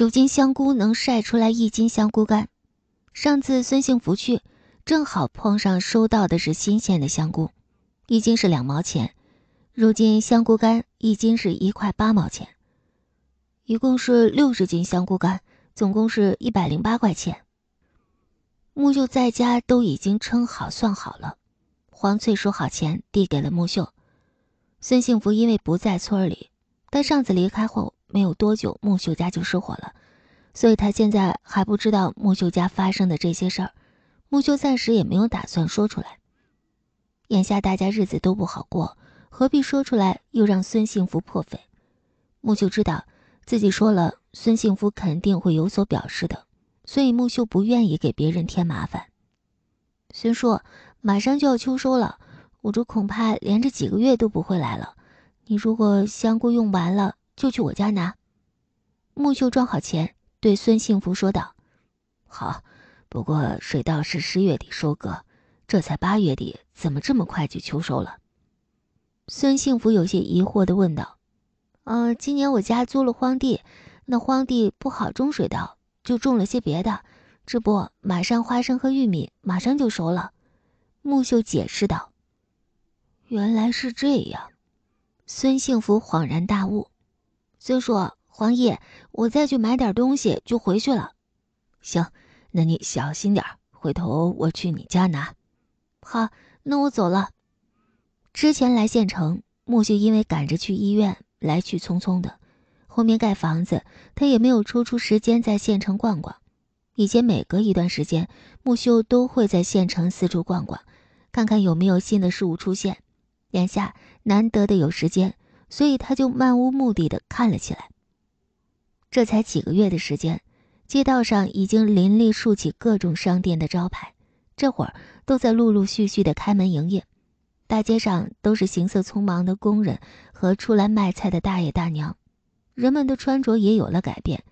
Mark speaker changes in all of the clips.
Speaker 1: 九斤香菇能晒出来一斤香菇干。上次孙幸福去，正好碰上收到的是新鲜的香菇，一斤是两毛钱。如今香菇干一斤是一块八毛钱，一共是六十斤香菇干，总共是一百零八块钱。木秀在家都已经称好算好了。黄翠收好钱，递给了木秀。孙幸福因为不在村里，但上次离开后。没有多久，木秀家就失火了，所以他现在还不知道木秀家发生的这些事儿。木秀暂时也没有打算说出来。眼下大家日子都不好过，何必说出来又让孙幸福破费？木秀知道自己说了，孙幸福肯定会有所表示的，所以木秀不愿意给别人添麻烦。孙叔，马上就要秋收了，我这恐怕连着几个月都不会来了。你如果香菇用完了，就去我家拿。木秀装好钱，对孙幸福说道：“好，不过水稻是十月底收割，这才八月底，怎么这么快就秋收了？”孙幸福有些疑惑的问道：“嗯，今年我家租了荒地，那荒地不好种水稻，就种了些别的。这不，马上花生和玉米马上就熟了。”木秀解释道：“原来是这样。”孙幸福恍然大悟。孙叔，黄奕，我再去买点东西就回去了。行，那你小心点，回头我去你家拿。好，那我走了。之前来县城，木秀因为赶着去医院，来去匆匆的。后面盖房子，他也没有抽出时间在县城逛逛。以前每隔一段时间，木秀都会在县城四处逛逛，看看有没有新的事物出现。眼下难得的有时间。所以他就漫无目的的看了起来。这才几个月的时间，街道上已经林立竖起各种商店的招牌，这会儿都在陆陆续续的开门营业。大街上都是行色匆忙的工人和出来卖菜的大爷大娘，人们的穿着也有了改变，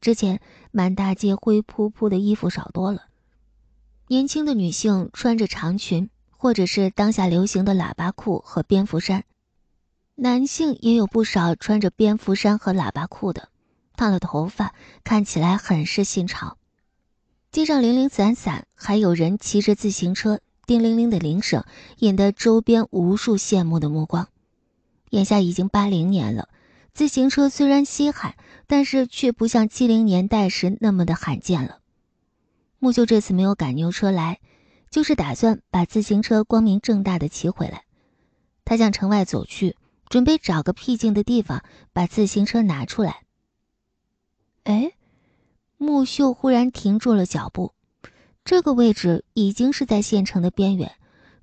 Speaker 1: 之前满大街灰扑扑的衣服少多了，年轻的女性穿着长裙，或者是当下流行的喇叭裤和蝙蝠衫。男性也有不少穿着蝙蝠衫和喇叭裤的，烫了头发，看起来很是新潮。街上零零散散，还有人骑着自行车，叮铃铃的铃声引得周边无数羡慕的目光。眼下已经八零年了，自行车虽然稀罕，但是却不像七零年代时那么的罕见了。木秀这次没有赶牛车来，就是打算把自行车光明正大的骑回来。他向城外走去。准备找个僻静的地方把自行车拿出来。哎，木秀忽然停住了脚步。这个位置已经是在县城的边缘，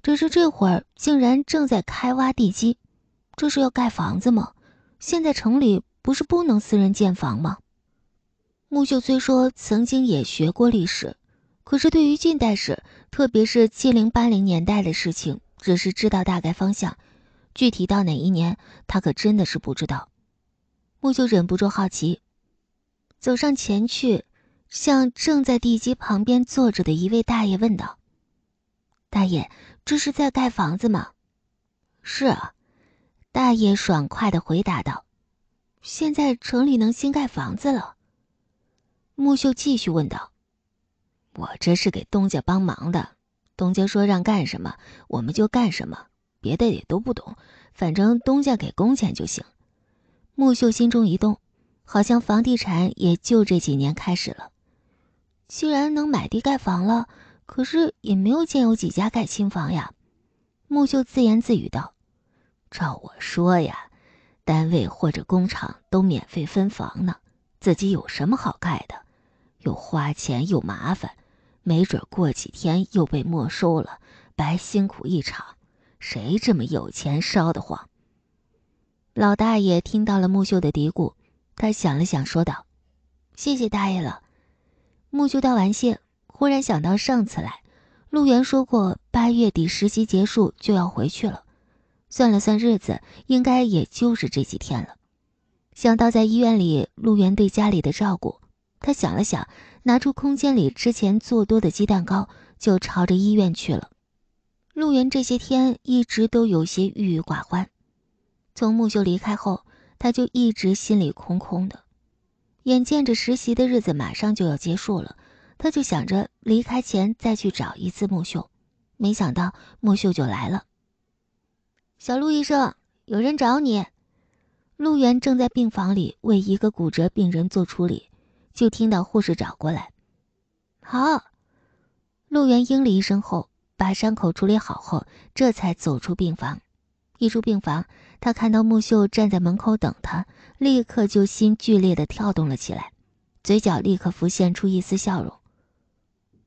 Speaker 1: 只是这会儿竟然正在开挖地基，这是要盖房子吗？现在城里不是不能私人建房吗？木秀虽说曾经也学过历史，可是对于近代史，特别是七零八零年代的事情，只是知道大概方向。具体到哪一年，他可真的是不知道。木秀忍不住好奇，走上前去，向正在地基旁边坐着的一位大爷问道：“大爷，这是在盖房子吗？”“是啊。”大爷爽快的回答道。“现在城里能新盖房子了。”木秀继续问道。“我这是给东家帮忙的，东家说让干什么，我们就干什么。”别的也都不懂，反正东家给工钱就行。木秀心中一动，好像房地产也就这几年开始了。既然能买地盖房了，可是也没有见有几家盖新房呀。木秀自言自语道：“照我说呀，单位或者工厂都免费分房呢，自己有什么好盖的？又花钱又麻烦，没准过几天又被没收了，白辛苦一场。”谁这么有钱烧得慌？老大爷听到了木秀的嘀咕，他想了想，说道：“谢谢大爷了。”木秀道完谢，忽然想到上次来，陆源说过八月底实习结束就要回去了，算了算日子，应该也就是这几天了。想到在医院里陆源对家里的照顾，他想了想，拿出空间里之前做多的鸡蛋糕，就朝着医院去了。陆源这些天一直都有些郁郁寡欢，从木秀离开后，他就一直心里空空的。眼见着实习的日子马上就要结束了，他就想着离开前再去找一次木秀，没想到木秀就来了。小陆医生，有人找你。陆源正在病房里为一个骨折病人做处理，就听到护士找过来。好，陆源应了一声后。把伤口处理好后，这才走出病房。一出病房，他看到木秀站在门口等他，立刻就心剧烈的跳动了起来，嘴角立刻浮现出一丝笑容。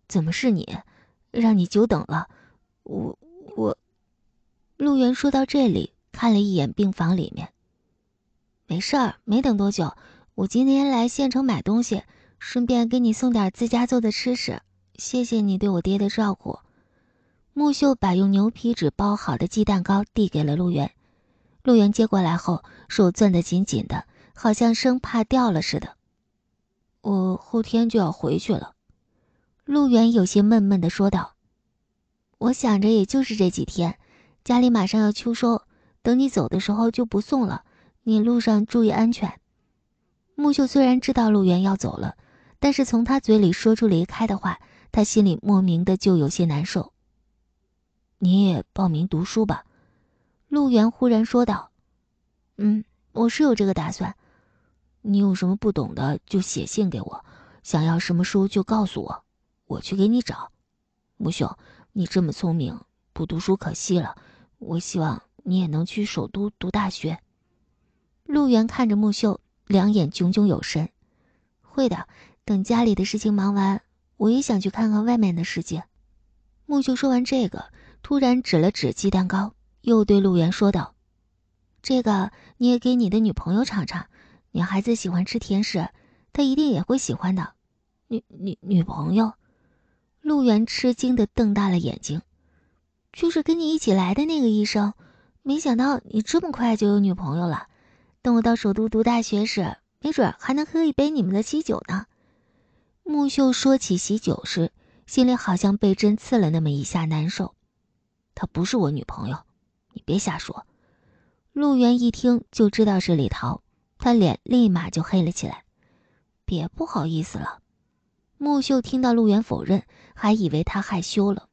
Speaker 1: 怎么是你？让你久等了。我我，陆源说到这里，看了一眼病房里面。没事儿，没等多久。我今天来县城买东西，顺便给你送点自家做的吃食。谢谢你对我爹的照顾。木秀把用牛皮纸包好的鸡蛋糕递给了陆远，陆远接过来后，手攥得紧紧的，好像生怕掉了似的。我后天就要回去了，陆远有些闷闷的说道。我想着也就是这几天，家里马上要秋收，等你走的时候就不送了。你路上注意安全。木秀虽然知道陆远要走了，但是从他嘴里说出离开的话，他心里莫名的就有些难受。你也报名读书吧，陆源忽然说道。“嗯，我是有这个打算。你有什么不懂的就写信给我，想要什么书就告诉我，我去给你找。”木秀，你这么聪明，不读书可惜了。我希望你也能去首都读大学。陆源看着木秀，两眼炯炯有神。“会的，等家里的事情忙完，我也想去看看外面的世界。”木秀说完这个。突然指了指鸡蛋糕，又对陆源说道：“这个你也给你的女朋友尝尝，女孩子喜欢吃甜食，她一定也会喜欢的。”“女女女朋友？”陆源吃惊的瞪大了眼睛。“就是跟你一起来的那个医生，没想到你这么快就有女朋友了。等我到首都读大学时，没准还能喝一杯你们的喜酒呢。”木秀说起喜酒时，心里好像被针刺了那么一下，难受。她不是我女朋友，你别瞎说。陆源一听就知道是李桃，他脸立马就黑了起来。别不好意思了。木秀听到陆源否认，还以为他害羞了。